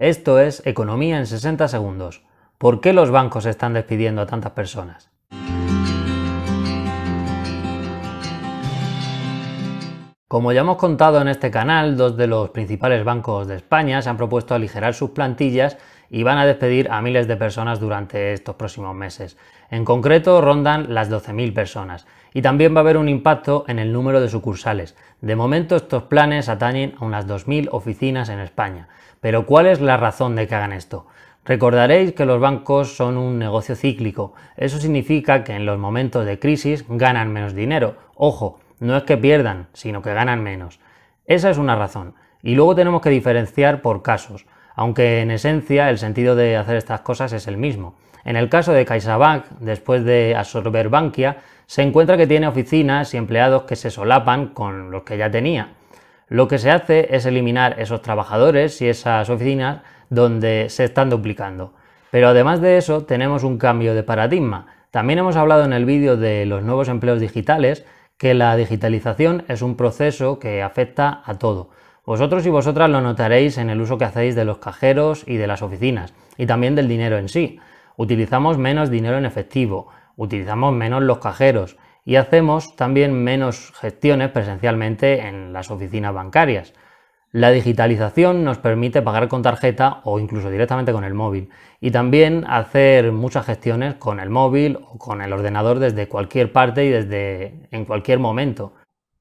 Esto es Economía en 60 segundos. ¿Por qué los bancos están despidiendo a tantas personas? Como ya hemos contado en este canal, dos de los principales bancos de España se han propuesto aligerar sus plantillas y van a despedir a miles de personas durante estos próximos meses. En concreto, rondan las 12.000 personas. Y también va a haber un impacto en el número de sucursales. De momento, estos planes atañen a unas 2.000 oficinas en España. Pero, ¿cuál es la razón de que hagan esto? Recordaréis que los bancos son un negocio cíclico. Eso significa que en los momentos de crisis ganan menos dinero. Ojo, no es que pierdan, sino que ganan menos. Esa es una razón. Y luego tenemos que diferenciar por casos, aunque en esencia el sentido de hacer estas cosas es el mismo. En el caso de CaixaBank, después de absorber Bankia, se encuentra que tiene oficinas y empleados que se solapan con los que ya tenía. Lo que se hace es eliminar esos trabajadores y esas oficinas donde se están duplicando. Pero además de eso, tenemos un cambio de paradigma. También hemos hablado en el vídeo de los nuevos empleos digitales que la digitalización es un proceso que afecta a todo. Vosotros y vosotras lo notaréis en el uso que hacéis de los cajeros y de las oficinas, y también del dinero en sí. Utilizamos menos dinero en efectivo, utilizamos menos los cajeros y hacemos también menos gestiones presencialmente en las oficinas bancarias. La digitalización nos permite pagar con tarjeta o incluso directamente con el móvil y también hacer muchas gestiones con el móvil o con el ordenador desde cualquier parte y desde en cualquier momento.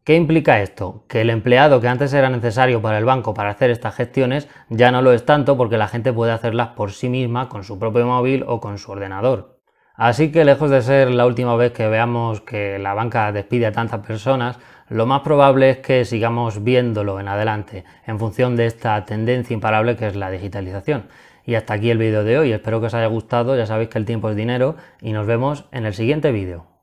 ¿Qué implica esto? Que el empleado que antes era necesario para el banco para hacer estas gestiones ya no lo es tanto porque la gente puede hacerlas por sí misma con su propio móvil o con su ordenador. Así que lejos de ser la última vez que veamos que la banca despide a tantas personas, lo más probable es que sigamos viéndolo en adelante en función de esta tendencia imparable que es la digitalización. Y hasta aquí el vídeo de hoy, espero que os haya gustado, ya sabéis que el tiempo es dinero y nos vemos en el siguiente vídeo.